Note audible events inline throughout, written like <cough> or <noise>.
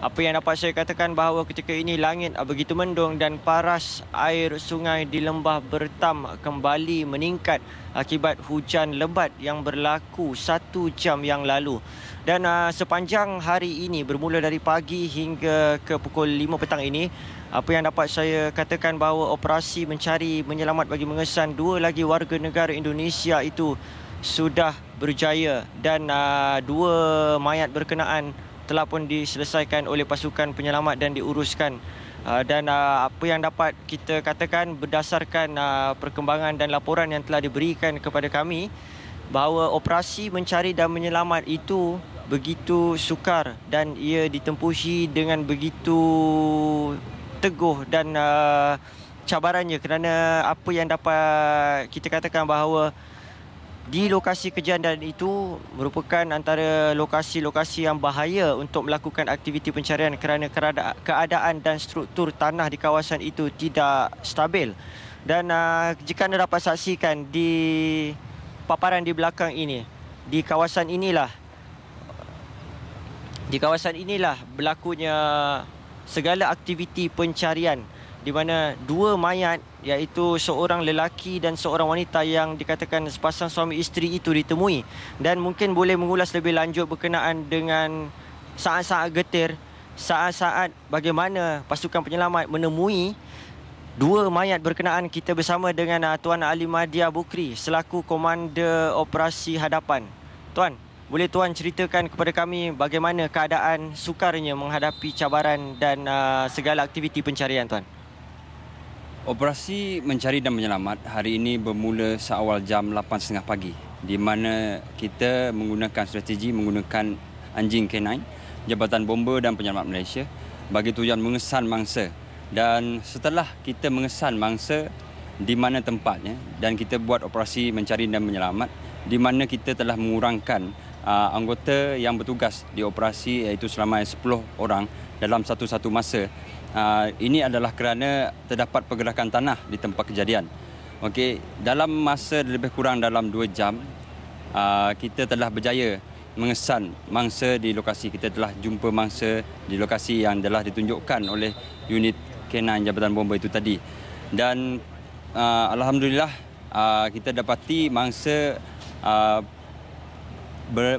Apa yang dapat saya katakan bahawa ketika ini langit begitu mendung dan paras air sungai di lembah bertam kembali meningkat akibat hujan lebat yang berlaku satu jam yang lalu. Dan uh, sepanjang hari ini bermula dari pagi hingga ke pukul 5 petang ini, apa yang dapat saya katakan bahawa operasi mencari menyelamat bagi mengesan dua lagi warga negara Indonesia itu sudah berjaya dan uh, dua mayat berkenaan telah pun diselesaikan oleh pasukan penyelamat dan diuruskan ah, dan ah, apa yang dapat kita katakan berdasarkan ah, perkembangan dan laporan yang telah diberikan kepada kami bahawa operasi mencari dan menyelamat itu begitu sukar dan ia ditempuhi dengan begitu teguh dan cabarannya kerana apa yang dapat kita katakan bahawa di lokasi kejadian itu merupakan antara lokasi-lokasi yang bahaya untuk melakukan aktiviti pencarian kerana keadaan dan struktur tanah di kawasan itu tidak stabil. Dan uh, jika anda dapat saksikan di paparan di belakang ini, di kawasan inilah di kawasan inilah berlakunya segala aktiviti pencarian di mana dua mayat iaitu seorang lelaki dan seorang wanita yang dikatakan sepasang suami isteri itu ditemui dan mungkin boleh mengulas lebih lanjut berkenaan dengan saat-saat getir saat-saat bagaimana pasukan penyelamat menemui dua mayat berkenaan kita bersama dengan ah, Tuan Ali Madia Bukri selaku komander operasi hadapan Tuan boleh tuan ceritakan kepada kami bagaimana keadaan sukarnya menghadapi cabaran dan uh, segala aktiviti pencarian tuan. Operasi mencari dan menyelamat hari ini bermula seawal jam 8.30 pagi di mana kita menggunakan strategi menggunakan anjing K9 Jabatan Bomba dan Penyelamat Malaysia bagi tujuan mengesan mangsa. Dan setelah kita mengesan mangsa di mana tempatnya dan kita buat operasi mencari dan menyelamat di mana kita telah mengurangkan uh, anggota yang bertugas di operasi iaitu selama 10 orang dalam satu-satu masa Ah, ini adalah kerana terdapat pergerakan tanah di tempat kejadian. Okey, dalam masa lebih kurang dalam 2 jam, ah, kita telah berjaya mengesan mangsa di lokasi. Kita telah jumpa mangsa di lokasi yang telah ditunjukkan oleh unit K9 Jabatan Bomba itu tadi. Dan ah, alhamdulillah kita dapati mangsa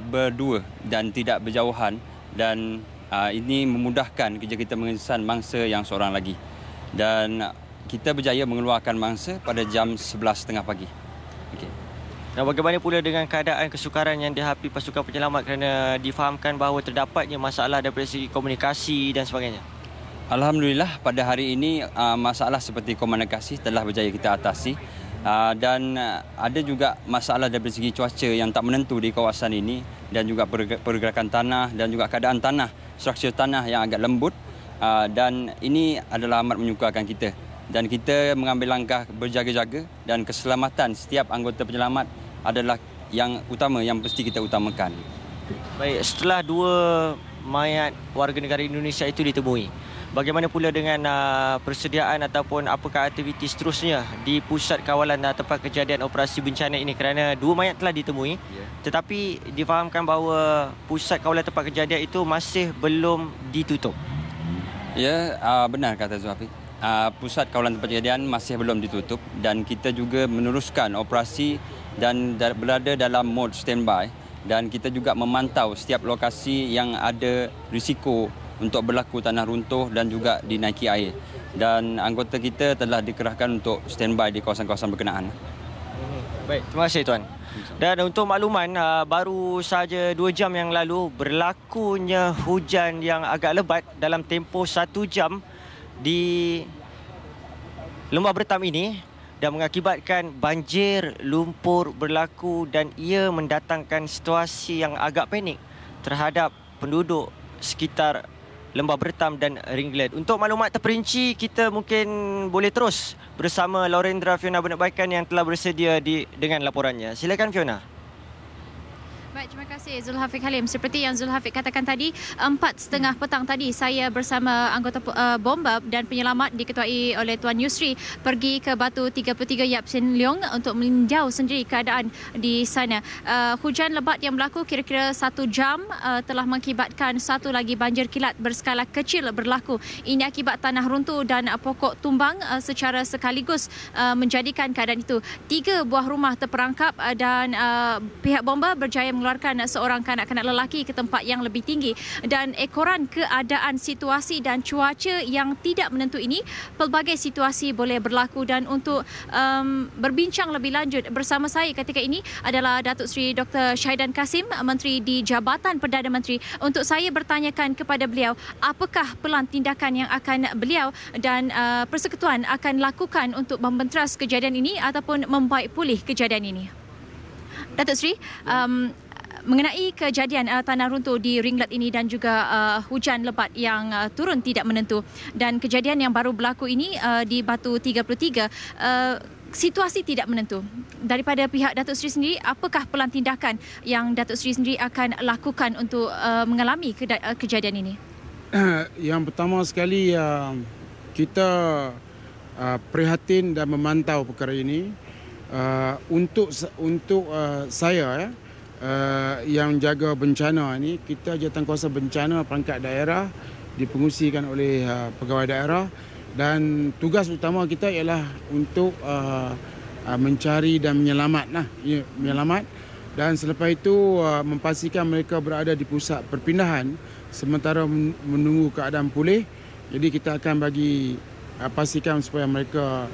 berdua dan tidak berjauhan dan Ah, ini memudahkan kerja kita mengesan mangsa yang seorang lagi. Dan kita berjaya mengeluarkan mangsa pada jam 11.30 pagi. Okay. Dan bagaimana pula dengan keadaan kesukaran yang dihadapi pasukan penyelamat kerana difahamkan bahawa terdapatnya masalah daripada segi komunikasi dan sebagainya? Alhamdulillah pada hari ini ah, masalah seperti komunikasi telah berjaya kita atasi. Ah, dan ah, ada juga masalah dari segi cuaca yang tak menentu di kawasan ini dan juga pergerakan tanah dan juga keadaan tanah, struktur tanah yang agak lembut ah, dan ini adalah amat menyukarkan kita. Dan kita mengambil langkah berjaga-jaga dan keselamatan setiap anggota penyelamat adalah yang utama, yang mesti kita utamakan. Baik, setelah dua mayat warga negara Indonesia itu ditemui, Bagaimana pula dengan uh, persediaan ataupun apakah aktiviti seterusnya di pusat kawalan uh, tempat kejadian operasi bencana ini kerana dua mayat telah ditemui yeah. tetapi difahamkan bahawa pusat kawalan tempat kejadian itu masih belum ditutup. Ya, yeah, uh, benar kata Zuhafi. Uh, pusat kawalan tempat kejadian masih belum ditutup dan kita juga meneruskan operasi dan berada dalam mode standby dan kita juga memantau setiap lokasi yang ada risiko untuk berlaku tanah runtuh dan juga dinaiki air. Dan anggota kita telah dikerahkan untuk standby di kawasan-kawasan berkenaan. Hmm, baik, terima kasih tuan. Dan untuk makluman, ah, baru sahaja 2 jam yang lalu berlakunya hujan yang agak lebat dalam tempoh 1 jam di Lembah Bertam ini dan mengakibatkan banjir lumpur berlaku dan ia mendatangkan situasi yang agak panik terhadap penduduk sekitar Lembah Bertam dan Ringlet. Untuk maklumat terperinci, kita mungkin boleh terus bersama Lorendra Fiona Benebaikan yang telah bersedia di, dengan laporannya. Silakan Fiona. Baik, terima kasih Zulhafiq Halim. Seperti yang Zulhafiq katakan tadi, 4.30 petang tadi saya bersama anggota uh, eh, bomba dan penyelamat diketuai oleh Tuan Yusri pergi ke Batu 33 Yap Sin Leong untuk meninjau sendiri keadaan di sana. Uh, hujan lebat yang berlaku kira-kira satu jam uh, telah mengakibatkan satu lagi banjir kilat berskala kecil berlaku. Ini akibat tanah runtuh dan uh, pokok tumbang uh, secara sekaligus uh, menjadikan keadaan itu. Tiga buah rumah terperangkap uh, dan uh, pihak bomba berjaya mengeluarkan seorang kanak-kanak lelaki ke tempat yang lebih tinggi dan ekoran keadaan situasi dan cuaca yang tidak menentu ini pelbagai situasi boleh berlaku dan untuk um, berbincang lebih lanjut bersama saya ketika ini adalah Datuk Seri Dr. Syahidan Kasim Menteri di Jabatan Perdana Menteri untuk saya bertanyakan kepada beliau apakah pelan tindakan yang akan beliau dan uh, persekutuan akan lakukan untuk membenteras kejadian ini ataupun membaik pulih kejadian ini Datuk Seri um, mengenai kejadian uh, tanah runtuh di Ringlet ini dan juga uh, hujan lebat yang uh, turun tidak menentu dan kejadian yang baru berlaku ini uh, di Batu 33 uh, situasi tidak menentu. Daripada pihak Datuk Seri sendiri, apakah pelan tindakan yang Datuk Seri sendiri akan lakukan untuk uh, mengalami ke- uh, kejadian ini? <clears throat> Yang pertama sekali uh, kita uh, prihatin dan memantau perkara ini uh, untuk untuk uh, saya ya. Uh, uh, yang jaga bencana ini kita jatuh kuasa bencana pangkat daerah dipengusikan oleh uh, pegawai daerah dan tugas utama kita ialah untuk uh, uh, mencari dan menyelamat nah ya, menyelamat dan selepas itu uh, memastikan mereka berada di pusat perpindahan sementara menunggu keadaan pulih jadi kita akan bagi uh, pastikan supaya mereka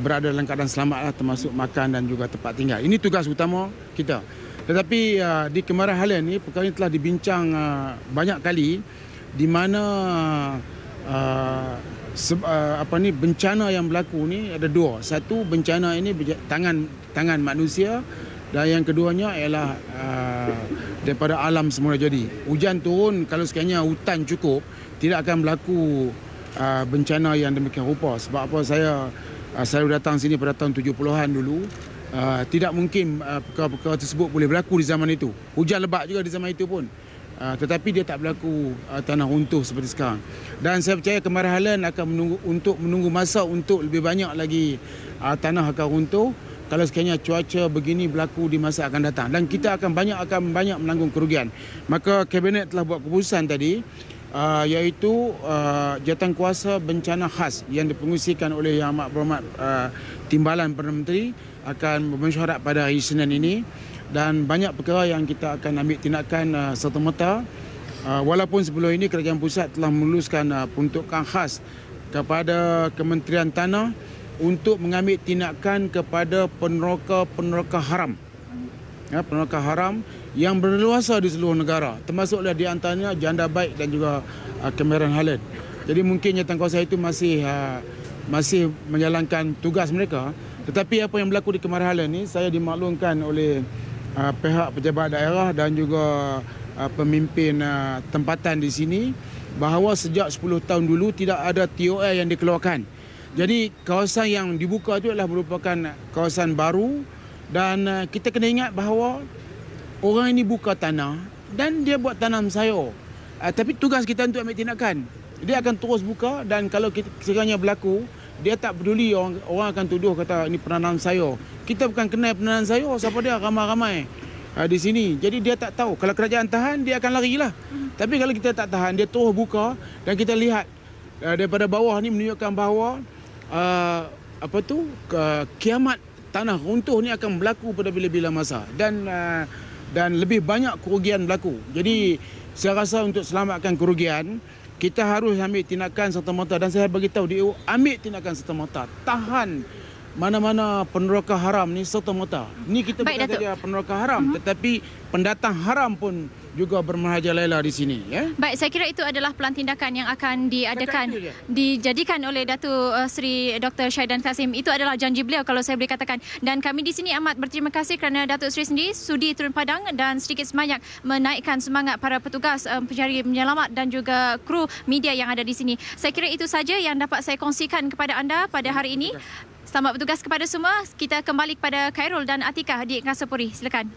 berada dalam keadaan selamat termasuk makan dan juga tempat tinggal. Ini tugas utama kita. Tetapi uh, di Kemarahan Halian ini perkara ini telah dibincang uh, banyak kali di mana uh, se- uh, apa ni bencana yang berlaku ni ada dua. Satu bencana ini tangan tangan manusia dan yang keduanya ialah uh, daripada alam semula jadi. Hujan turun kalau sekiannya hutan cukup tidak akan berlaku uh, bencana yang demikian rupa. Sebab apa saya uh, saya datang sini pada tahun 70-an dulu uh, tidak mungkin uh, perkara-perkara tersebut boleh berlaku di zaman itu. Hujan lebat juga di zaman itu pun. Uh, tetapi dia tak berlaku uh, tanah runtuh seperti sekarang. Dan saya percaya kemarahan akan menunggu untuk menunggu masa untuk lebih banyak lagi uh, tanah akan runtuh kalau sekiranya cuaca begini berlaku di masa akan datang dan kita akan banyak akan banyak menanggung kerugian. Maka kabinet telah buat keputusan tadi uh, iaitu uh, jawatan kuasa bencana khas yang dipengusikan oleh Yang Amat Berhormat uh, Timbalan Perdana Menteri akan bermesyuarat pada hari Senin ini dan banyak perkara yang kita akan ambil tindakan uh, serta merta uh, walaupun sebelum ini kerajaan pusat telah meluluskan uh, peruntukan khas kepada Kementerian Tanah untuk mengambil tindakan kepada peneroka-peneroka haram ya, penolakan haram yang berluasa di seluruh negara termasuklah di antaranya janda baik dan juga uh, Cameron Highland. Jadi mungkin nyatakan kuasa itu masih uh, masih menjalankan tugas mereka tetapi apa yang berlaku di Cameron Highland ini saya dimaklumkan oleh uh, pihak pejabat daerah dan juga uh, pemimpin uh, tempatan di sini bahawa sejak 10 tahun dulu tidak ada TOL yang dikeluarkan. Jadi kawasan yang dibuka itu adalah merupakan kawasan baru dan uh, kita kena ingat bahawa orang ini buka tanah dan dia buat tanam sayur. Uh, tapi tugas kita untuk ambil tindakan. Dia akan terus buka dan kalau kita, sekiranya berlaku, dia tak peduli orang, orang akan tuduh kata ini penanam sayur. Kita bukan kenal penanam sayur, siapa dia ramai-ramai uh, di sini. Jadi dia tak tahu. Kalau kerajaan tahan, dia akan lari lah. Hmm. Tapi kalau kita tak tahan, dia terus buka dan kita lihat uh, daripada bawah ni menunjukkan bahawa uh, apa tu uh, kiamat tanah runtuh ni akan berlaku pada bila-bila masa dan uh, dan lebih banyak kerugian berlaku. Jadi saya rasa untuk selamatkan kerugian kita harus ambil tindakan serta-merta dan saya tahu dia ambil tindakan serta-merta tahan mana-mana peneroka haram ni serta-merta. Ni kita bukan saja peneroka haram uh-huh. tetapi pendatang haram pun juga bermahaja Laila di sini ya. Baik, saya kira itu adalah pelan tindakan yang akan diadakan dijadikan oleh Datu eh, Sri Dr. Syaidan Kasim. Itu adalah janji beliau kalau saya boleh katakan. Dan kami di sini amat berterima kasih kerana Datuk Sri sendiri sudi turun padang dan sedikit sebanyak menaikkan semangat para petugas um, pencari penyelamat dan juga kru media yang ada di sini. Saya kira itu saja yang dapat saya kongsikan kepada anda pada hari ini. Selamat bertugas kepada semua. Kita kembali kepada Khairul dan Atika di Ngasapuri. Silakan.